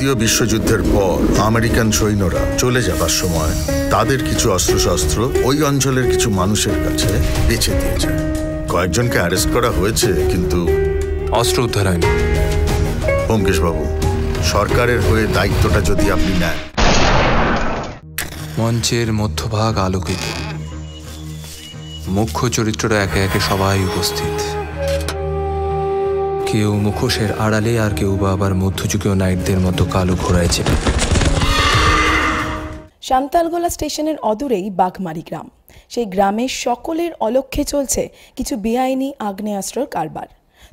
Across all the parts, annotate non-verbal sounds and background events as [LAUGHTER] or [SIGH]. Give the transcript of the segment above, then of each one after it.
দ্বিতীয় বিশ্বযুদ্ধের পর আমেরিকান সৈন্যরা চলে যাবার সময় তাদের কিছু অস্ত্রশস্ত্র ওই অঞ্চলের কিছু মানুষের কাছে বেছে দিয়েছে কয়েকজনকে অ্যারেস্ট করা হয়েছে কিন্তু অস্ত্র উদ্ধার হয়নি বাবু সরকারের হয়ে দায়িত্বটা যদি আপনি নেন মঞ্চের মধ্যভাগ আলোকিত মুখ্য চরিত্ররা একে একে সবাই উপস্থিত কেউ মুখোশের আড়ালে আর কেউ বা আবার মধ্যযুগীয় নাইটদের মতো কালো ঘোড়ায় চেপে সান্তালগোলা স্টেশনের অদূরেই বাঘমারি গ্রাম সেই গ্রামের সকলের অলক্ষ্যে চলছে কিছু বেআইনি আগ্নেয়াস্ত্রর কারবার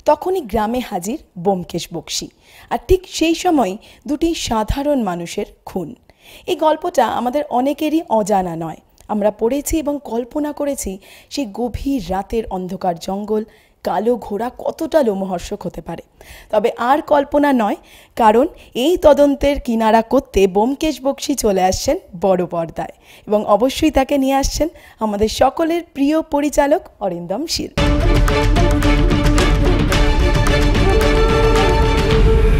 তখনই গ্রামে হাজির বোমকেশ বক্সি আর ঠিক সেই সময় দুটি সাধারণ মানুষের খুন এই গল্পটা আমাদের অনেকেরই অজানা নয় আমরা পড়েছি এবং কল্পনা করেছি সেই গভীর রাতের অন্ধকার জঙ্গল কালো ঘোড়া কতটা লোমহর্ষক হতে পারে তবে আর কল্পনা নয় কারণ এই তদন্তের কিনারা করতে বোমকেশ বক্সি চলে আসছেন বড় পর্দায় এবং অবশ্যই তাকে নিয়ে আসছেন আমাদের সকলের প্রিয় পরিচালক Arindam Sheel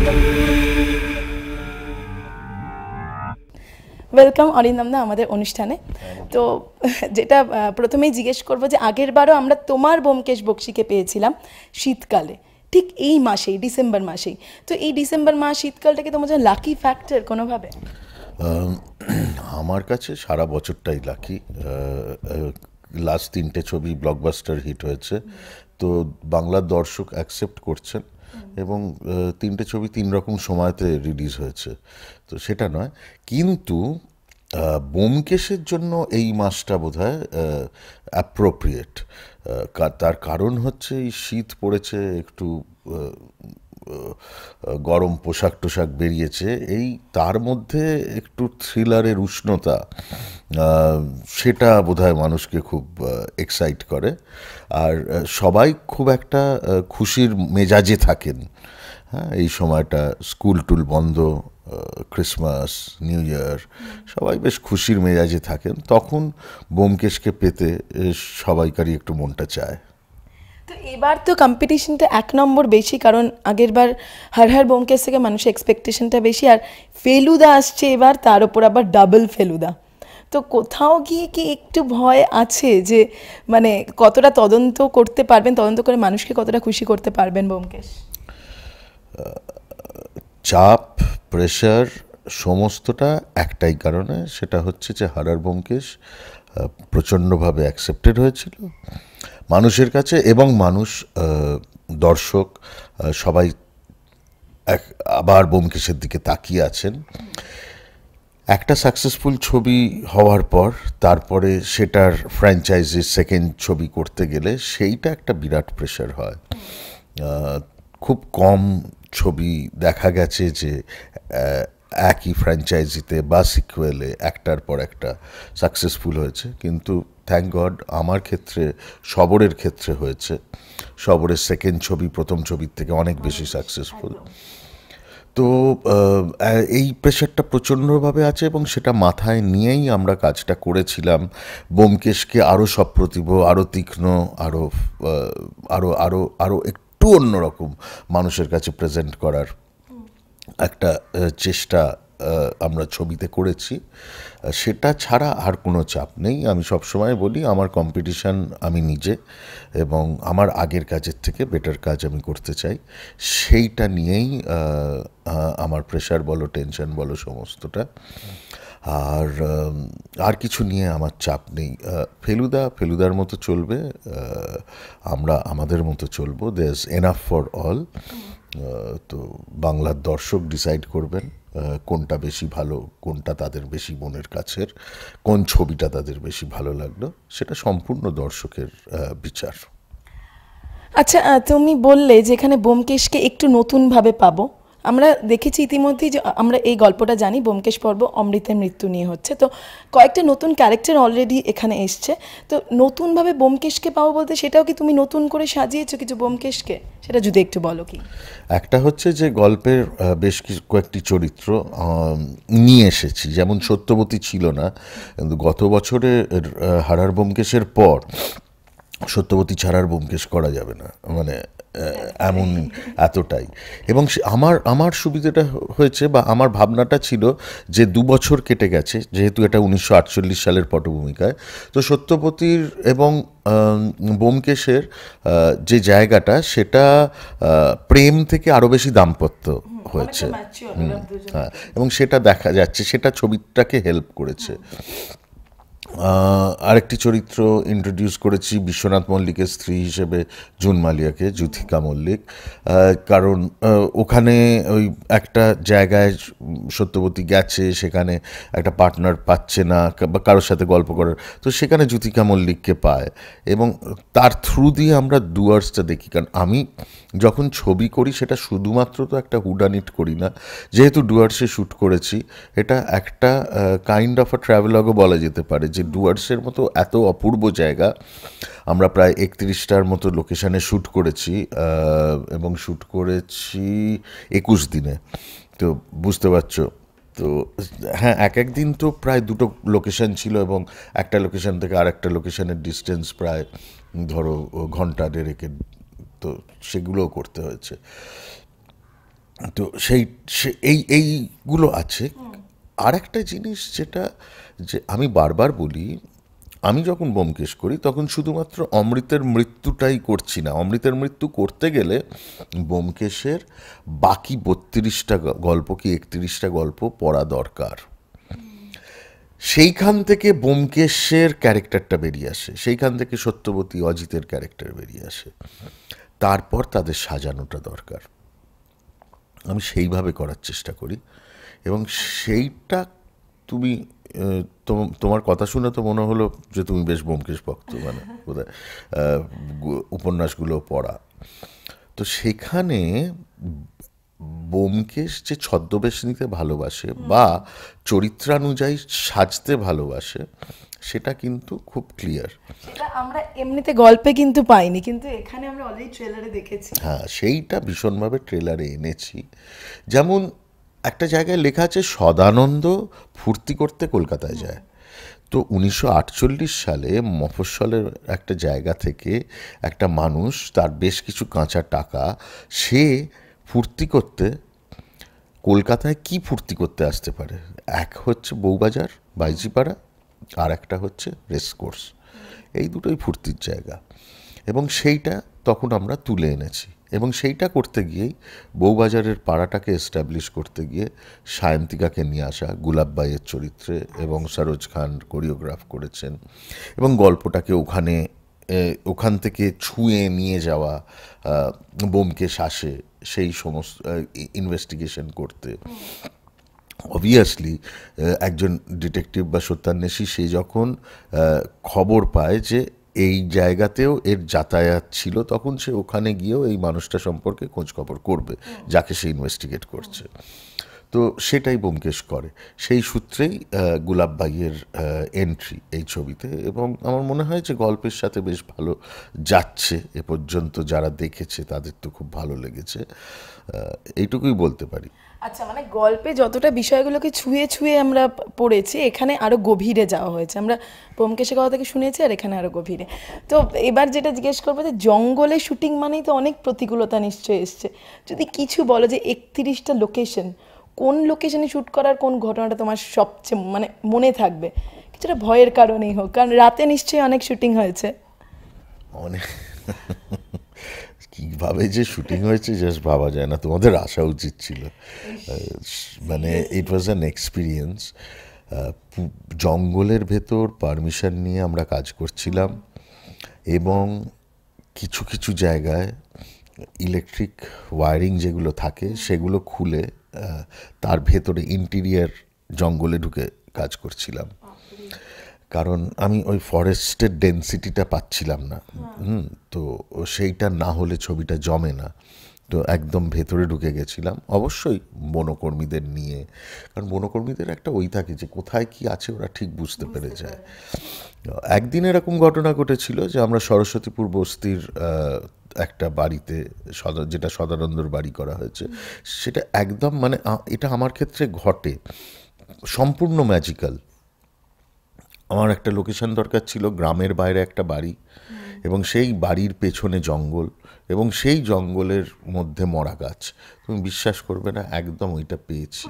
thank you welcome দা আমাদের অনুষ্ঠানে তো যেটা প্রথমেই জিজ্ঞেস করব যে আগের বারও আমরা তোমার বোমকেশ বক্সিকে পেয়েছিলাম শীতকালে ঠিক এই মাসেই ডিসেম্বর মাসেই তো এই ডিসেম্বর মাস শীতকালটাকে তোমার যে লাকি ফ্যাক্টর কোনোভাবে আমার কাছে সারা বছরটাই লাকি লাস্ট তিনটে ছবি ব্লকবাস্টার হিট হয়েছে তো বাংলার দর্শক অ্যাকসেপ্ট করছেন এবং তিনটে ছবি তিন রকম সময়তে রিলিজ হয়েছে তো সেটা নয় কিন্তু বোমকেশের জন্য এই মাসটা বোধ হয় অ্যাপ্রোপ্রিয়েট তার কারণ হচ্ছে এই শীত পড়েছে একটু গরম পোশাক টোশাক বেরিয়েছে এই তার মধ্যে একটু থ্রিলারের উষ্ণতা সেটা বোধহয় মানুষকে খুব এক্সাইট করে আর সবাই খুব একটা খুশির মেজাজে থাকেন হ্যাঁ এই সময়টা স্কুল টুল বন্ধ ক্রিসমাস নিউ ইয়ার সবাই বেশ খুশির মেজাজে থাকেন তখন বোমকেশকে পেতে সবাইকারই একটু মনটা চায় তো এবার তো কম্পিটিশনটা এক নম্বর বেশি কারণ আগের বার হার হার বোমকেশ থেকে মানুষের এক্সপেকটেশনটা বেশি আর ফেলুদা আসছে এবার তার ওপর আবার ডাবল ফেলুদা তো কোথাও গিয়ে কি একটু ভয় আছে যে মানে কতটা তদন্ত করতে পারবেন তদন্ত করে মানুষকে কতটা খুশি করতে পারবেন বোমকেশ চাপ প্রেশার সমস্তটা একটাই কারণে সেটা হচ্ছে যে হারার ব্যোমকেশ প্রচণ্ডভাবে অ্যাকসেপ্টেড হয়েছিল মানুষের কাছে এবং মানুষ দর্শক সবাই এক আবার ব্যোমকেশের দিকে তাকিয়ে আছেন একটা সাকসেসফুল ছবি হওয়ার পর তারপরে সেটার ফ্র্যাঞ্চাইজির সেকেন্ড ছবি করতে গেলে সেইটা একটা বিরাট প্রেশার হয় খুব কম ছবি দেখা গেছে যে একই ফ্র্যাঞ্চাইজিতে বা সিকুয়েলে একটার পর একটা সাকসেসফুল হয়েছে কিন্তু থ্যাংক গড আমার ক্ষেত্রে শবরের ক্ষেত্রে হয়েছে শবরের সেকেন্ড ছবি প্রথম ছবির থেকে অনেক বেশি সাকসেসফুল তো এই প্রেশারটা প্রচণ্ডভাবে আছে এবং সেটা মাথায় নিয়েই আমরা কাজটা করেছিলাম বোমকেশকে আরও সপ্রতিভ আরও তীক্ষ্ণ আরও আরও আরও আরও একটু অন্যরকম মানুষের কাছে প্রেজেন্ট করার একটা চেষ্টা আমরা ছবিতে করেছি সেটা ছাড়া আর কোনো চাপ নেই আমি সবসময় বলি আমার কম্পিটিশান আমি নিজে এবং আমার আগের কাজের থেকে বেটার কাজ আমি করতে চাই সেইটা নিয়েই আমার প্রেশার বলো টেনশন বলো সমস্তটা আর আর কিছু নিয়ে আমার চাপ নেই ফেলুদা ফেলুদার মতো চলবে আমরা আমাদের মতো চলবো they is enough for all তো বাংলার দর্শক ডিসাইড করবেন কোনটা বেশি ভালো কোনটা তাদের বেশি মনের কাছের কোন ছবিটা তাদের বেশি ভালো লাগলো সেটা সম্পূর্ণ দর্শকের বিচার আচ্ছা তুমি বললে যে এখানে বোমকেশকে একটু নতুনভাবে পাবো আমরা দেখেছি ইতিমধ্যেই যে আমরা এই গল্পটা জানি বোমকেশ পর্ব অমৃতের মৃত্যু নিয়ে হচ্ছে তো কয়েকটা নতুন ক্যারেক্টার অলরেডি এখানে এসছে তো নতুনভাবে বোমকেশকে পাবো বলতে সেটাও কি তুমি নতুন করে সাজিয়েছো কিছু বোমকেশকে সেটা যদি একটু বলো কি একটা হচ্ছে যে গল্পের বেশ কিছু কয়েকটি চরিত্র নিয়ে এসেছি যেমন সত্যবতী ছিল না কিন্তু গত বছরে হারার বোমকেশের পর সত্যবতী ছাড়ার বোমকেশ করা যাবে না মানে এমন এতটাই এবং আমার আমার সুবিধাটা হয়েছে বা আমার ভাবনাটা ছিল যে দু বছর কেটে গেছে যেহেতু এটা উনিশশো সালের পটভূমিকায় তো সত্যপতির এবং বোমকেশের যে জায়গাটা সেটা প্রেম থেকে আরও বেশি দাম্পত্য হয়েছে হ্যাঁ এবং সেটা দেখা যাচ্ছে সেটা ছবিটাকে হেল্প করেছে হ্যাঁ। আরেকটি চরিত্র ইন্ট্রোডিউস করেছি বিশ্বনাথ মল্লিকের স্ত্রী হিসেবে জুন মালিয়াকে যুথিকা মল্লিক কারণ ওখানে ওই একটা জায়গায় সত্যবতী গেছে সেখানে একটা পার্টনার পাচ্ছে না বা কারোর সাথে গল্প করার তো সেখানে যুথিকা মল্লিককে পায় এবং তার থ্রু দিয়ে আমরা ডুয়ার্সটা দেখি কারণ আমি যখন ছবি করি সেটা শুধুমাত্র তো একটা হুডানিট করি না যেহেতু ডুয়ার্সে শ্যুট করেছি এটা একটা কাইন্ড অফ আ ট্রাভেলগও বলা যেতে পারে যে ডুয়ার্সের মতো এত অপূর্ব জায়গা আমরা প্রায় একত্রিশটার মতো লোকেশানে শ্যুট করেছি এবং শ্যুট করেছি একুশ দিনে তো বুঝতে পারছো তো হ্যাঁ এক এক দিন তো প্রায় দুটো লোকেশান ছিল এবং একটা লোকেশান থেকে আর একটা লোকেশানের ডিস্টেন্স প্রায় ধরো ঘন্টা দেড়েকের তো সেগুলোও করতে হয়েছে তো সেই এই এইগুলো আছে আর একটা জিনিস যেটা যে আমি বারবার বলি আমি যখন ব্যোমকেশ করি তখন শুধুমাত্র অমৃতের মৃত্যুটাই করছি না অমৃতের মৃত্যু করতে গেলে ব্যোমকেশের বাকি বত্রিশটা গল্প কি একত্রিশটা গল্প পড়া দরকার সেইখান থেকে ব্যোমকেশের ক্যারেক্টারটা বেরিয়ে আসে সেইখান থেকে সত্যবতী অজিতের ক্যারেক্টার বেরিয়ে আসে তারপর তাদের সাজানোটা দরকার আমি সেইভাবে করার চেষ্টা করি এবং সেইটা তুমি তোমার কথা শুনে তো মনে হলো যে তুমি বেশ ব্যোমকেশ ভক্ত মানে বোধহয় উপন্যাসগুলো পড়া তো সেখানে বোমকেশ যে ছদ্মবেশ নিতে ভালোবাসে বা চরিত্রানুযায়ী সাজতে ভালোবাসে সেটা কিন্তু খুব ক্লিয়ার সেটা আমরা এমনিতে গল্পে কিন্তু পাইনি কিন্তু এখানে আমরা অলরেডি ট্রেলারে দেখেছি হ্যাঁ সেইটা ভীষণভাবে ট্রেলারে এনেছি যেমন একটা জায়গায় লেখা আছে সদানন্দ ফুর্তি করতে কলকাতায় যায় তো উনিশশো সালে মফস্বলের একটা জায়গা থেকে একটা মানুষ তার বেশ কিছু কাঁচা টাকা সে ফুর্তি করতে কলকাতায় কি ফুর্তি করতে আসতে পারে এক হচ্ছে বউবাজার বাইজিপাড়া আর একটা হচ্ছে রেসকোর্স এই দুটোই ফুর্তির জায়গা এবং সেইটা তখন আমরা তুলে এনেছি এবং সেইটা করতে গিয়েই বউবাজারের পাড়াটাকে এস্টাবলিশ করতে গিয়ে সায়ন্তিকাকে নিয়ে আসা গুলাববাইয়ের চরিত্রে এবং সরোজ খান কোরিওগ্রাফ করেছেন এবং গল্পটাকে ওখানে ওখান থেকে ছুঁয়ে নিয়ে যাওয়া বোমকে শ্বাসে সেই সমস্ত ইনভেস্টিগেশন করতে অবভিয়াসলি একজন ডিটেকটিভ বা সত্যান্বেষী সে যখন খবর পায় যে এই জায়গাতেও এর যাতায়াত ছিল তখন সে ওখানে গিয়েও এই মানুষটা সম্পর্কে খোঁজখবর করবে যাকে সে ইনভেস্টিগেট করছে তো সেটাই বোমকেশ করে সেই সূত্রেই গুলাব এন্ট্রি এই ছবিতে এবং আমার মনে হয় যে গল্পের সাথে বেশ ভালো যাচ্ছে এ পর্যন্ত যারা দেখেছে তাদের তো খুব ভালো লেগেছে এইটুকুই বলতে পারি আচ্ছা মানে গল্পে যতটা বিষয়গুলোকে ছুঁয়ে ছুঁয়ে আমরা পড়েছি এখানে আরও গভীরে যাওয়া হয়েছে আমরা ব্যোমকেশে কথা থেকে শুনেছি আর এখানে আরও গভীরে তো এবার যেটা জিজ্ঞেস করবো যে জঙ্গলে শুটিং মানেই তো অনেক প্রতিকূলতা নিশ্চয়ই এসছে যদি কিছু বলো যে একত্রিশটা লোকেশন কোন লোকেশনে শ্যুট করার কোন ঘটনাটা তোমার সবচেয়ে মানে মনে থাকবে কিছুটা ভয়ের কারণেই হোক কারণ রাতে নিশ্চয়ই অনেক শুটিং হয়েছে অনেক ভাবে যে শুটিং হয়েছে জাস্ট ভাবা যায় না তোমাদের আসা উচিত ছিল মানে ইট ওয়াজ অ্যান এক্সপিরিয়েন্স জঙ্গলের ভেতর পারমিশন নিয়ে আমরা কাজ করছিলাম এবং কিছু কিছু জায়গায় ইলেকট্রিক ওয়ারিং যেগুলো থাকে সেগুলো খুলে তার ভেতরে ইন্টিরিয়ার জঙ্গলে ঢুকে কাজ করছিলাম কারণ আমি ওই ফরেস্টের ডেন্সিটিটা পাচ্ছিলাম না হ্যাঁ। হুম তো সেইটা না হলে ছবিটা জমে না তো একদম ভেতরে ঢুকে গেছিলাম অবশ্যই বনকর্মীদের নিয়ে কারণ বনকর্মীদের একটা ওই থাকে যে কোথায় কি আছে ওরা ঠিক বুঝতে পেরে যায় একদিন এরকম ঘটনা ঘটেছিল যে আমরা সরস্বতীপুর বস্তির একটা বাড়িতে যেটা সদানন্দর বাড়ি করা হয়েছে সেটা একদম মানে এটা আমার ক্ষেত্রে ঘটে সম্পূর্ণ ম্যাজিক্যাল আমার একটা লোকেশন দরকার ছিল গ্রামের বাইরে একটা বাড়ি এবং সেই বাড়ির পেছনে জঙ্গল এবং সেই জঙ্গলের মধ্যে মরা গাছ তুমি বিশ্বাস করবে না একদম ওইটা পেয়েছি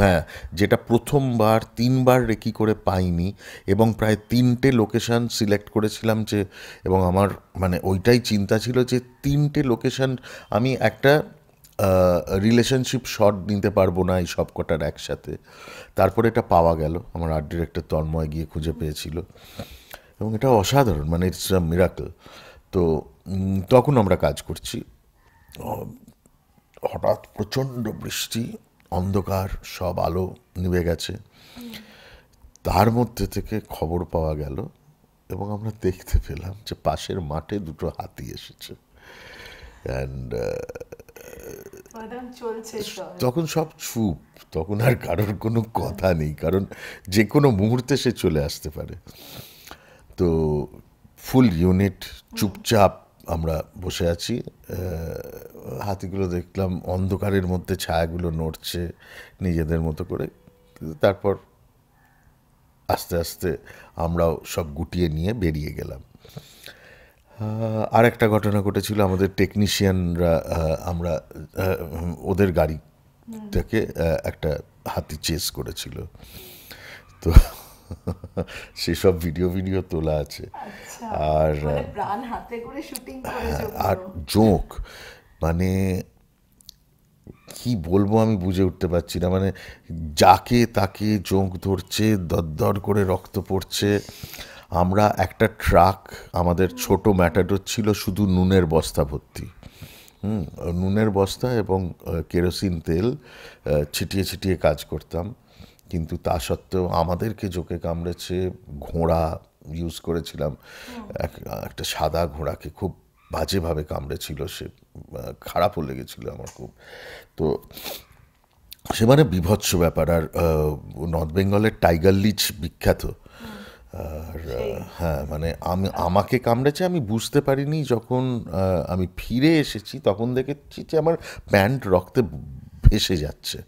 হ্যাঁ যেটা প্রথমবার তিনবার রেকি করে পাইনি এবং প্রায় তিনটে লোকেশান সিলেক্ট করেছিলাম যে এবং আমার মানে ওইটাই চিন্তা ছিল যে তিনটে লোকেশান আমি একটা রিলেশনশিপ শট নিতে পারবো না এই সব কটার একসাথে তারপরে এটা পাওয়া গেল আমার আর্ট ডিরেক্টর তন্ময় গিয়ে খুঁজে পেয়েছিল এবং এটা অসাধারণ মানে ইটস আ মিরাকল তো তখন আমরা কাজ করছি হঠাৎ প্রচণ্ড বৃষ্টি অন্ধকার সব আলো নিভে গেছে তার মধ্যে থেকে খবর পাওয়া গেল এবং আমরা দেখতে পেলাম যে পাশের মাঠে দুটো হাতি এসেছে অ্যান্ড তখন সব চুপ তখন আর কারোর কোনো কথা নেই কারণ যে কোনো মুহূর্তে সে চলে আসতে পারে তো ফুল ইউনিট চুপচাপ আমরা বসে আছি হাতিগুলো দেখলাম অন্ধকারের মধ্যে ছায়াগুলো নড়ছে নিজেদের মতো করে তারপর আস্তে আস্তে আমরাও সব গুটিয়ে নিয়ে বেরিয়ে গেলাম আর একটা ঘটনা ঘটেছিল আমাদের টেকনিশিয়ানরা আমরা ওদের গাড়িটাকে একটা হাতি চেস করেছিল তো [LAUGHS] সেসব ভিডিও ভিডিও তোলা আছে আচ্ছা, আর মানে হ্যাঁ, আর জোঁক মানে কি বলবো আমি বুঝে উঠতে পারছি না মানে যাকে তাকে জোঁক ধরছে দরদর করে রক্ত পড়ছে আমরা একটা ট্রাক আমাদের ছোট ম্যাটাডোর ছিল শুধু নুনের বস্তা ভর্তি হুম নুনের বস্তা এবং কেরোসিন তেল ছিটিয়ে ছিটিয়ে কাজ করতাম কিন্তু তা সত্ত্বেও আমাদেরকে জোকে কামড়েছে ঘোড়া ইউজ করেছিলাম একটা সাদা ঘোড়াকে খুব বাজেভাবে কামড়েছিল সে খারাপও লেগেছিল আমার খুব তো সে মানে বিভৎস ব্যাপার আর নর্থ বেঙ্গলের টাইগার লিচ বিখ্যাত আর হ্যাঁ মানে আমি আমাকে কামড়েছে আমি বুঝতে পারিনি যখন আমি ফিরে এসেছি তখন দেখেছি যে আমার প্যান্ট রক্তে ভেসে যাচ্ছে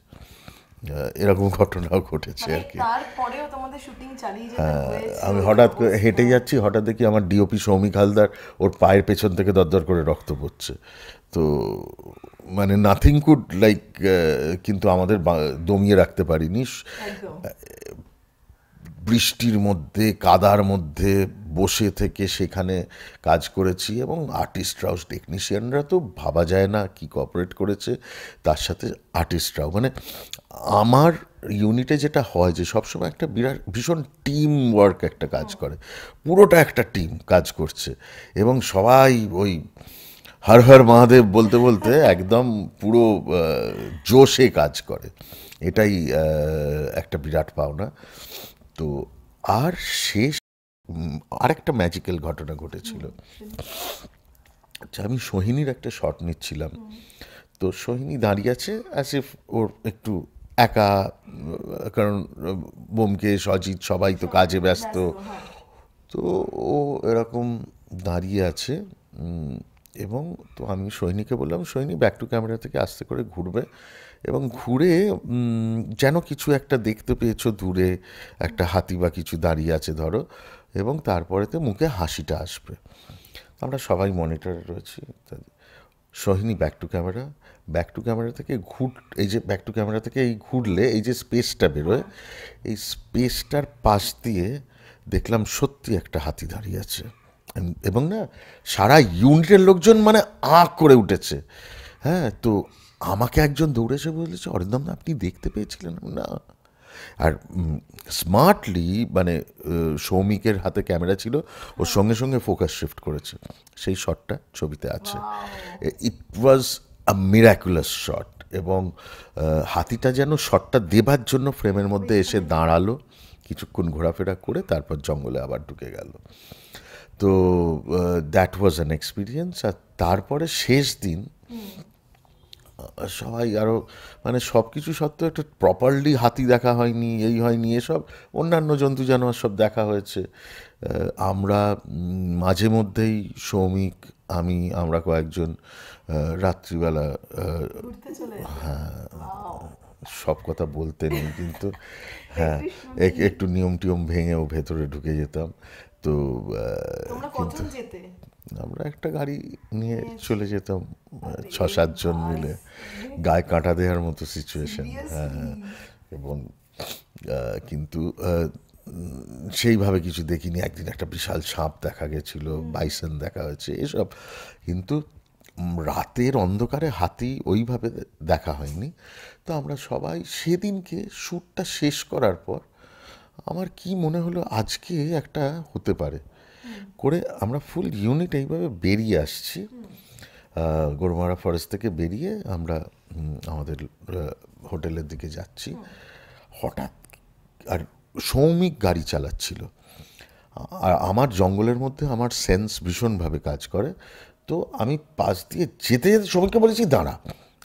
এরকম ঘটনাও ঘটেছে মানে আর কি হ্যাঁ, আমি হঠাৎ করে হেঁটে যাচ্ছি হঠাৎ দেখি আমার ডিওপি সৌমিক হালদার ওর পায়ের পেছন থেকে দরদর করে রক্ত পড়ছে তো মানে নাথিং কুড লাইক কিন্তু আমাদের দমিয়ে রাখতে পারিনি বৃষ্টির মধ্যে কাদার মধ্যে বসে থেকে সেখানে কাজ করেছি এবং আর্টিস্টরাও টেকনিশিয়ানরা তো ভাবা যায় না কি কপারেট করেছে তার সাথে আর্টিস্টরাও মানে আমার ইউনিটে যেটা হয় যে সবসময় একটা বিরাট ভীষণ টিম ওয়ার্ক একটা কাজ করে পুরোটা একটা টিম কাজ করছে এবং সবাই ওই হর হর মহাদেব বলতে বলতে একদম পুরো জোশে কাজ করে এটাই একটা বিরাট পাওনা তো আর শেষ আরেকটা ম্যাজিক্যাল ঘটনা ঘটেছিল আচ্ছা আমি সোহিনীর একটা শট নিচ্ছিলাম তো সোহিনী দাঁড়িয়ে আছে অ্যাজ ইফ ওর একটু একা কারণ বোমকেশ অজিত সবাই তো কাজে ব্যস্ত তো ও এরকম দাঁড়িয়ে আছে এবং তো আমি সোহিনীকে বললাম সোহিনী ব্যাক টু ক্যামেরা থেকে আস্তে করে ঘুরবে এবং ঘুরে যেন কিছু একটা দেখতে পেয়েছো দূরে একটা হাতি বা কিছু দাঁড়িয়ে আছে ধরো এবং তারপরেতে মুখে হাসিটা আসবে আমরা সবাই মনিটরে রয়েছি ইত্যাদি Sohini back to camera back to camera থেকে ঘুর এই যে ব্যাক টু ক্যামেরা থেকে এই ঘুরলে এই যে স্পেসটা বেরোয় এই স্পেসটার পাশ দিয়ে দেখলাম সত্যি একটা হাতি দাঁড়িয়ে আছে এবং না সারা ইউনিটের লোকজন মানে আঁক করে উঠেছে হ্যাঁ তো আমাকে একজন দৌড়ে এসে বলেছে অরিন্দম না আপনি দেখতে পেয়েছিলেন না আর স্মার্টলি মানে সৌমিকের হাতে ক্যামেরা ছিল ওর হ্যাঁ। সঙ্গে সঙ্গে ফোকাস শিফট করেছে সেই শটটা ছবিতে আছে ইট ওয়াজ আ মিরাকুলাস শট এবং হাতিটা যেন শটটা দেবার জন্য ফ্রেমের মধ্যে এসে দাঁড়ালো কিছুক্ষণ ঘোরাফেরা করে তারপর জঙ্গলে আবার ঢুকে গেল তো দ্যাট ওয়াজ অ্যান এক্সপিরিয়েন্স আর তারপরে শেষ দিন সবাই আরও মানে সব কিছু সত্ত্বেও একটা প্রপারলি হাতি দেখা হয়নি এই হয়নি এসব অন্যান্য জন্তু জানোয়ার সব দেখা হয়েছে আমরা মাঝে মধ্যেই সৌমিক আমি আমরা কয়েকজন রাত্রিবেলা হ্যাঁ সব কথা বলতে নেই কিন্তু [LAUGHS] হ্যাঁ একটু নিয়ম টিয়ম ভেঙেও ভেতরে ঢুকে যেতাম তো কিন্তু আমরা একটা গাড়ি নিয়ে চলে যেতাম ছ সাতজন মিলে গায়ে কাঁটা দেওয়ার মতো সিচুয়েশন হ্যাঁ, হ্যাঁ এবং কিন্তু সেইভাবে কিছু দেখিনি একদিন একটা বিশাল সাপ দেখা গেছিল বাইসন দেখা হয়েছে এসব কিন্তু রাতের অন্ধকারে হাতি ওইভাবে দেখা হয়নি তো আমরা সবাই সেদিনকে শ্যুটটা শেষ করার পর আমার কি মনে হলো আজকে একটা হতে পারে করে আমরা ফুল ইউনিট এইভাবে বেরিয়ে আসছি গোরমারা ফরেস্ট থেকে বেরিয়ে আমরা আমাদের হোটেলের দিকে যাচ্ছি হঠাৎ আর সৌমিক গাড়ি চালাচ্ছিল আর আমার জঙ্গলের মধ্যে আমার সেন্স ভীষণভাবে কাজ করে তো আমি পাশ দিয়ে যেতে যেতে সবাইকে বলেছি দাঁড়া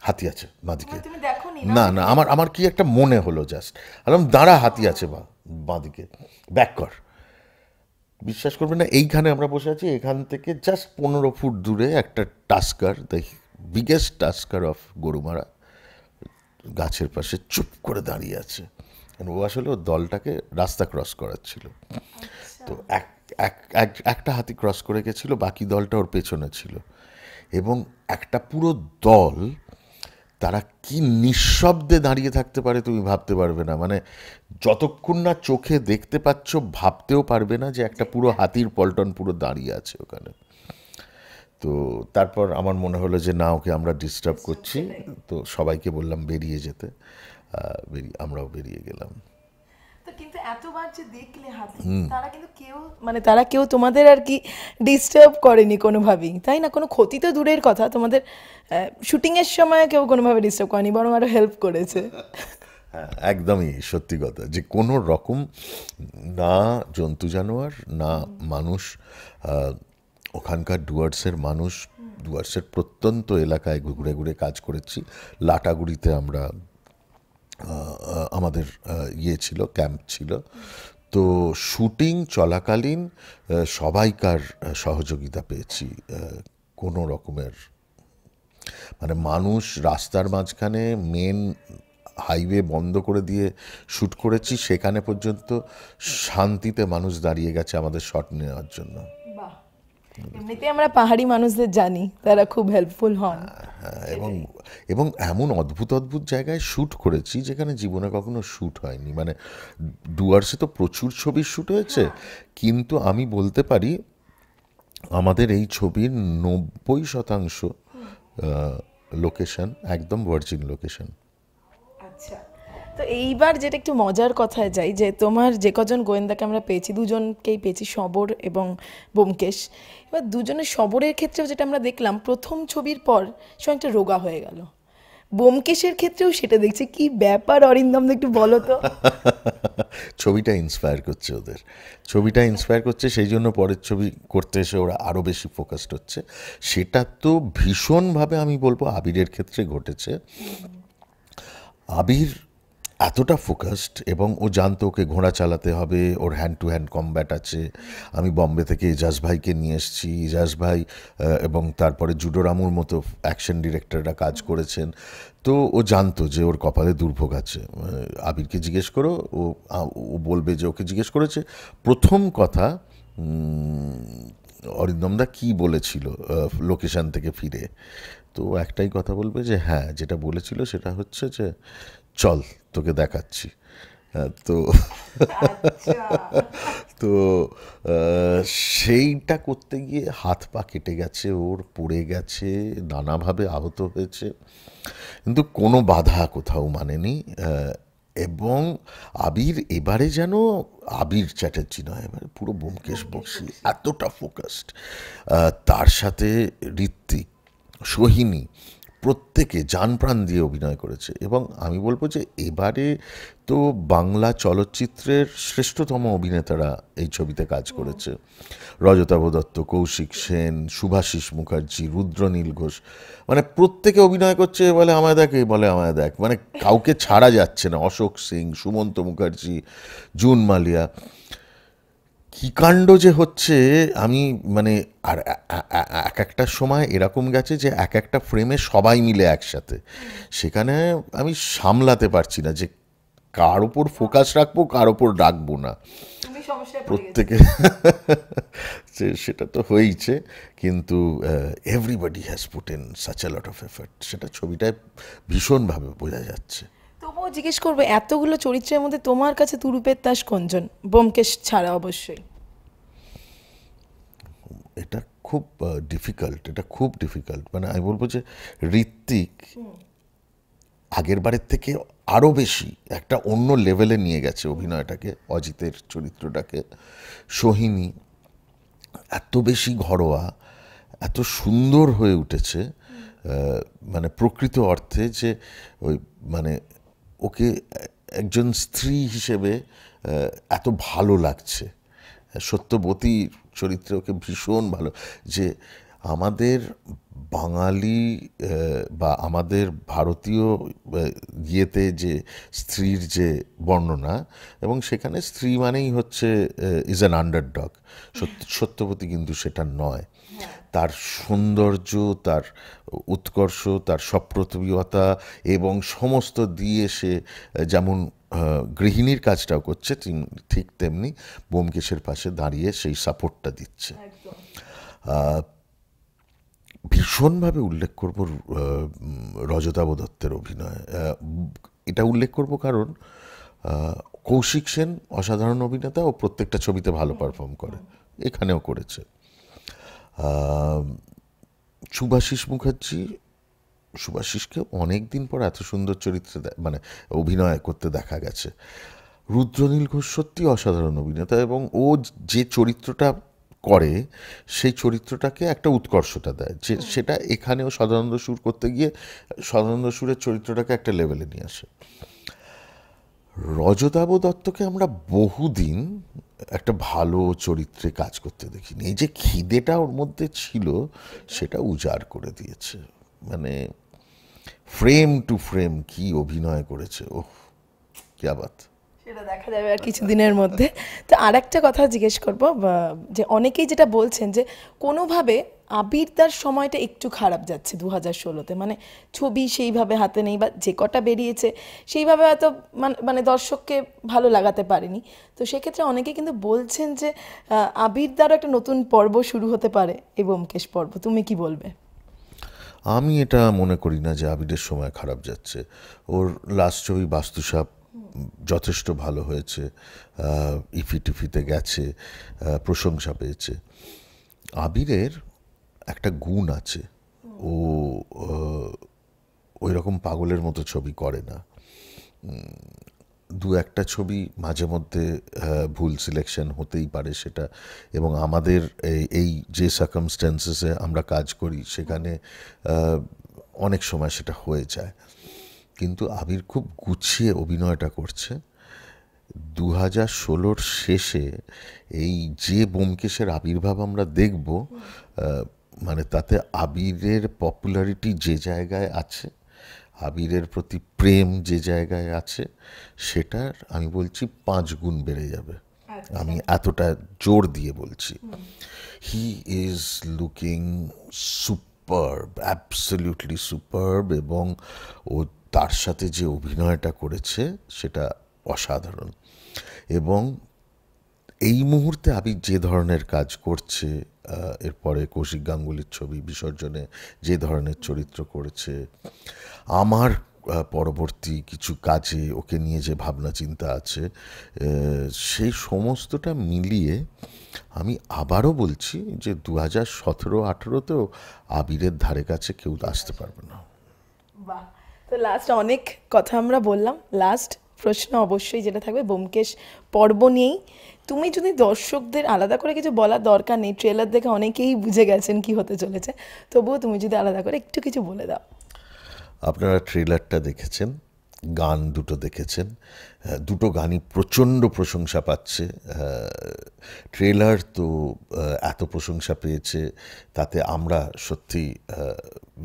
হাতি আছে মাদিকে না না আমার আমার কি একটা মনে হলো জাস্ট আলাম দাঁড়া হাতি আছে বা বাঁদিকে ব্যাক কর বিশ্বাস করবে না এইখানে আমরা বসে আছি এখান থেকে জাস্ট পনেরো ফুট দূরে একটা tusker the biggest tusker of Gorumara গাছের পাশে চুপ করে দাঁড়িয়ে আছে ও আসলে ও দলটাকে রাস্তা ক্রস করাচ্ছিল আচ্ছা। তো এক এক একটা হাতি ক্রস করে গেছিলো বাকি দলটা ওর পেছনে ছিল এবং একটা পুরো দল তারা কি নিঃশব্দে দাঁড়িয়ে থাকতে পারে তুমি ভাবতে পারবে না মানে যতক্ষণ না চোখে দেখতে পাচ্ছ ভাবতেও পারবে না যে একটা পুরো হাতির পল্টন পুরো দাঁড়িয়ে আছে ওখানে তো তারপর আমার মনে হলো যে না ওকে আমরা ডিস্টার্ব করছি তো সবাইকে বললাম বেরিয়ে যেতে বেরিয়ে আমরাও বেরিয়ে গেলাম এতবার যে দেখলে হাতি তারা কিন্তু কেউ মানে তারা কেউ তোমাদের আর কি ডিস্টার্ব করেনি কোনোভাবেই তাই না কোনো ক্ষতি তো দূরের কথা তোমাদের শুটিংয়ের সময় কেউ কোনোভাবে ডিস্টার্ব করেনি বরং আরও হেল্প করেছে হ্যাঁ, একদমই সত্যি কথা যে কোনো রকম না জন্তু জানোয়ার না মানুষ ওখানকার ডুয়ার্সের মানুষ ডুয়ার্সের প্রত্যন্ত এলাকায় ঘুরে ঘুরে কাজ করেছি লাটাগুড়িতে আমরা আমাদের ইয়ে ছিল ক্যাম্প ছিল তো শুটিং চলাকালীন সবাইকার সহযোগিতা পেয়েছি কোনো রকমের মানে মানুষ রাস্তার মাঝখানে মেন হাইওয়ে বন্ধ করে দিয়ে শ্যুট করেছি সেখানে পর্যন্ত শান্তিতে মানুষ দাঁড়িয়ে গেছে আমাদের শট নেওয়ার জন্য এমনিতে আমরা পাহাড়ি মানুষদের জানি তারা খুব হেল্পফুল হন হ্যাঁ, হ্যাঁ, এবং এবং এমন অদ্ভুত অদ্ভুত জায়গায় শ্যুট করেছি যেখানে জীবনে কখনো শ্যুট হয়নি মানে ডুয়ার্সে তো প্রচুর ছবি শ্যুট হয়েছে কিন্তু আমি বলতে পারি আমাদের এই ছবির নব্বই শতাংশ লোকেশন একদম ভার্জিন লোকেশন তো এইবার যেটা একটু মজার কথায় যাই যে তোমার যে কজন গোয়েন্দাকে আমরা পেয়েছি দুজনকেই পেয়েছি সবর এবং বোমকেশ এবার দুজনের সবরের ক্ষেত্রেও যেটা আমরা দেখলাম প্রথম ছবির পর সঙ্গে একটা রোগা হয়ে গেল বোমকেশের ক্ষেত্রেও সেটা দেখছে কি ব্যাপার অরিন্দম একটু বলো তো [LAUGHS] ছবিটা ইন্সপায়ার করছে ওদের ছবিটা ইন্সপায়ার করছে সেই জন্য পরের ছবি করতে এসে ওরা আরও বেশি ফোকাসড হচ্ছে সেটা তো ভীষণভাবে আমি বলবো আবিরের ক্ষেত্রে ঘটেছে আবির এতটা ফোকাসড এবং ও জানতো ওকে ঘোড়া চালাতে হবে ওর হ্যান্ড টু হ্যান্ড কম্ব্যাট আছে আমি বম্বে থেকে এজাজ ভাইকে নিয়ে এসেছি এজাজ ভাই এবং তারপরে জুডোরামুর মতো অ্যাকশন ডিরেক্টররা কাজ করেছেন তো ও জানতো যে ওর কপালে দুর্ভোগ আছে আবিরকে জিজ্ঞেস করো ও ও বলবে যে ওকে জিজ্ঞেস করেছে প্রথম কথা অরিন্দমদা কি বলেছিল লোকেশান থেকে ফিরে তো একটাই কথা বলবে যে হ্যাঁ যেটা বলেছিল সেটা হচ্ছে যে চল তোকে দেখাচ্ছি তো আচ্ছা। [LAUGHS] তো সেইটা করতে গিয়ে হাত পা কেটে গেছে ওর পড়ে গেছে নানাভাবে আহত হয়েছে কিন্তু কোনো বাধা কোথাও মানেনি এবং আবির এবারে যেন আবির চ্যাটার্জি নয় এবারে পুরো ব্যোমকেশ বক্সি এতটা ফোকাসড তার সাথে ঋত্বিক সোহিনী প্রত্যেকে যান প্রাণ দিয়ে অভিনয় করেছে এবং আমি বলবো যে এবারে তো বাংলা চলচ্চিত্রের শ্রেষ্ঠতম অভিনেতারা এই ছবিতে কাজ করেছে রজতাভ দত্ত কৌশিক সেন শুভাশিস মুখার্জি রুদ্রনীল ঘোষ মানে প্রত্যেকে অভিনয় করছে বলে আমায় দেখ এই বলে আমায় দেখ মানে কাউকে ছাড়া যাচ্ছে না অশোক সিং সুমন্ত মুখার্জি জুন মালিয়া কী কাণ্ড যে হচ্ছে আমি মানে আর এক একটা সময় এরকম গেছে যে এক একটা ফ্রেমে সবাই মিলে একসাথে সেখানে আমি সামলাতে পারছি না যে কার ওপর ফোকাস রাখবো কার ওপর ডাকবো না প্রত্যেকে [LAUGHS] সেটা তো হয়েইছে কিন্তু everybody has put in such a lot of effort সেটা ছবিটায় ভীষণভাবে বোঝা যাচ্ছে তবু জিজ্ঞেস করবে এতগুলো চরিত্রের মধ্যে তোমার কাছে তুরুপের তাস কঞ্জন বোমকেশ ছাড়া অবশ্যই এটা খুব ডিফিকাল্ট এটা খুব ডিফিকাল্ট মানে আমি বলবো যে ঋত্বিক আগের বারের থেকে আরও বেশি একটা অন্য লেভেলে নিয়ে গেছে অভিনয়টাকে অজিতের চরিত্রটাকে সোহিনী এত বেশি ঘরোয়া এত সুন্দর হয়ে উঠেছে মানে প্রকৃত অর্থে যে ওই মানে ওকে একজন স্ত্রী হিসেবে এত ভালো লাগছে সত্যবতীর চরিত্রে ওকে ভীষণ ভালো যে আমাদের বাঙালি বা আমাদের ভারতীয় ইয়েতে যে স্ত্রীর যে বর্ণনা এবং সেখানে স্ত্রী মানেই হচ্ছে ইজ অ্যান আন্ডারডগ সত্যপতি কিন্তু সেটা নয় তার সৌন্দর্য তার উৎকর্ষ তার সপ্রতিভতা এবং সমস্ত দিয়ে সে যেমন গৃহিণীর কাজটাও করছে ঠিক তেমনি বোমকেশের পাশে দাঁড়িয়ে সেই সাপোর্টটা দিচ্ছে ভীষণভাবে উল্লেখ করব রজতাব দত্তের অভিনয় এটা উল্লেখ করব কারণ কৌশিক সেন অসাধারণ অভিনেতা ও প্রত্যেকটা ছবিতে ভালো পারফর্ম করে এখানেও করেছে সুভাষিস মুখার্জি সুভাষিসকে অনেক দিন পর এত সুন্দর চরিত্রে মানে অভিনয় করতে দেখা গেছে রুদ্রনীল ঘোষ সত্যি অসাধারণ অভিনেতা এবং ও যে চরিত্রটা করে সেই চরিত্রটাকে একটা উৎকর্ষতা দেয় যে সেটা এখানেও সদানন্দ সুর করতে গিয়ে সদানন্দ সুরের চরিত্রটাকে একটা লেভেলে নিয়ে আসে রজদাব দত্তকে আমরা বহুদিন একটা ভালো চরিত্রে কাজ করতে দেখিনি এই যে খিদেটা ওর মধ্যে ছিল সেটা উজাড় করে দিয়েছে মানে ফ্রেম টু ফ্রেম কি অভিনয় করেছে ওহ ক্যাবাত সেটা দেখা যাবে আর কিছু দিনের মধ্যে তো আর একটা কথা জিজ্ঞেস করব যে অনেকেই যেটা বলছেন যে কোনোভাবে আবিরদার সময়টা একটু খারাপ যাচ্ছে দু হাজার ষোলোতে মানে ছবি সেইভাবে হাতে নেই বা যে কটা বেরিয়েছে সেইভাবে হয়তো মানে দর্শককে ভালো লাগাতে পারেনি তো সেক্ষেত্রে অনেকে কিন্তু বলছেন যে আবিরদারও একটা নতুন পর্ব শুরু হতে পারে এই ব্যোমকেশ পর্ব তুমি কি বলবে আমি এটা মনে করি না যে আবিরের সময় খারাপ যাচ্ছে ওর লাস্ট ছবি বাস্তুসাপ যথেষ্ট ভালো হয়েছে ইফি টিফিতে গেছে প্রশংসা পেয়েছে আবিরের একটা গুণ আছে ও ওই রকম পাগলের মতো ছবি করে না দু একটা ছবি মাঝে মধ্যে ভুল সিলেকশন হতেই পারে সেটা এবং আমাদের এই যে সার্কামস্ট্যান্সেসে আমরা কাজ করি সেখানে অনেক সময় সেটা হয়ে যায় কিন্তু আবির খুব গুছিয়ে অভিনয়টা করছে দু হাজার ষোলোর শেষে এই যে বোমকেশের আবির্ভাব আমরা দেখব মানে তাতে আবিরের পপুলারিটি যে জায়গায় আছে আবিরের প্রতি প্রেম যে জায়গায় আছে সেটার আমি বলছি পাঁচ গুণ বেড়ে যাবে আচ্ছা। আমি এতটা জোর দিয়ে বলছি he is looking super absolutely super এবং ও তার সাথে যে অভিনয়টা করেছে সেটা অসাধারণ এবং এই মুহূর্তে আমি যে ধরনের কাজ করছে এরপরে কৌশিক গাঙ্গুলির ছবি বিসর্জনে যে ধরনের চরিত্র করেছে আমার পরবর্তী কিছু কাজে ওকে নিয়ে যে ভাবনা চিন্তা আছে সেই সমস্তটা মিলিয়ে আমি আবারও বলছি যে দু হাজার সতেরো আঠেরোতেও আবিরের ধারে কাছে কেউ আসতে পারবে না তো লাস্ট অনেক কথা আমরা বললাম লাস্ট প্রশ্ন অবশ্যই যেটা থাকবে বোমকেশ পর্ব নিয়েই তুমি যদি দর্শকদের আলাদা করে কিছু বলার দরকার নেই ট্রেলার দেখে অনেকেই বুঝে গেছেন কি হতে চলেছে তবুও তুমি যদি আলাদা করে একটু কিছু বলে দাও আপনারা ট্রেলারটা দেখেছেন গান দুটো দেখেছেন দুটো গানই প্রচণ্ড প্রশংসা পাচ্ছে ট্রেলার তো এত প্রশংসা পেয়েছে তাতে আমরা সত্যি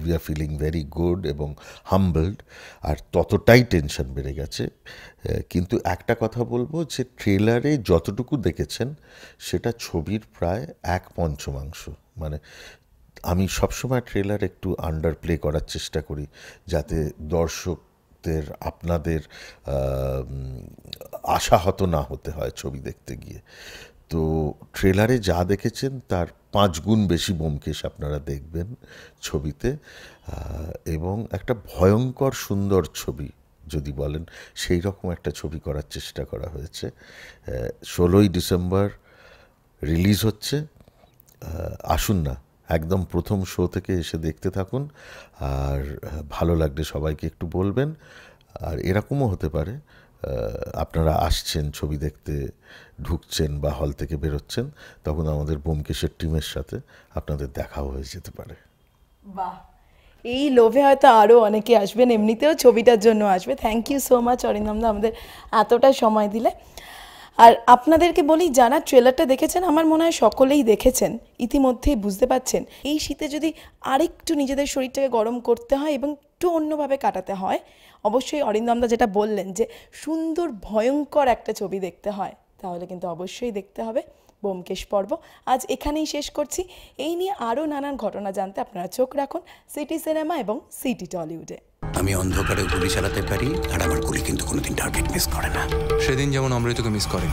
we are feeling very good এবং হাম্বলড আর ততটাই টেনশন বেড়ে গেছে কিন্তু একটা কথা বলবো যে ট্রেলারে যতটুকু দেখেছেন সেটা ছবির প্রায় এক পঞ্চমাংশ মানে আমি সবসময় ট্রেলার একটু আন্ডার প্লে করার চেষ্টা করি যাতে দর্শক দর্শকদের আপনাদের আশাহত না হতে হয় ছবি দেখতে গিয়ে তো ট্রেলারে যা দেখেছেন তার পাঁচ গুণ বেশি বোমকেশ আপনারা দেখবেন ছবিতে এবং একটা ভয়ঙ্কর সুন্দর ছবি যদি বলেন সেই রকম একটা ছবি করার চেষ্টা করা হয়েছে ষোলোই ডিসেম্বর রিলিজ হচ্ছে আসুন না একদম প্রথম শো থেকে এসে দেখতে থাকুন আর ভালো লাগলে সবাইকে একটু বলবেন আর এরকমও হতে পারে আপনারা আসছেন ছবি দেখতে ঢুকছেন বা হল থেকে বেরোচ্ছেন তখন আমাদের বোমকেশের টিমের সাথে আপনাদের দেখাও হয়ে যেতে পারে বাহ এই লোভে হয়তো আরও অনেকে আসবেন এমনিতেও ছবিটার জন্য আসবে থ্যাংক ইউ সো মাচ অরিন্দমদা আমাদের এতটা সময় দিলে আর আপনাদেরকে বলি যারা ট্রেলারটা দেখেছেন আমার মনে হয় সকলেই দেখেছেন ইতিমধ্যেই বুঝতে পাচ্ছেন এই শীতে যদি আরেকটু নিজেদের শরীরটাকে গরম করতে হয় এবং একটু অন্যভাবে কাটাতে হয় অবশ্যই অরিন্দমদা যেটা বললেন যে সুন্দর ভয়ঙ্কর একটা ছবি দেখতে হয় তাহলে কিন্তু অবশ্যই দেখতে হবে বোমকেশ পর্ব আজ এখানেই শেষ করছি এই নিয়ে আরও নানান ঘটনা জানতে আপনারা চোখ রাখুন সিটি সিনেমা এবং সিটি টলিউডে আমি অন্ধকারে গুলি চালাতে পারি আর আমার গুলি কিন্তু কোনোদিন টার্গেট মিস করে না সেদিন যেমন অমৃতকে মিস করে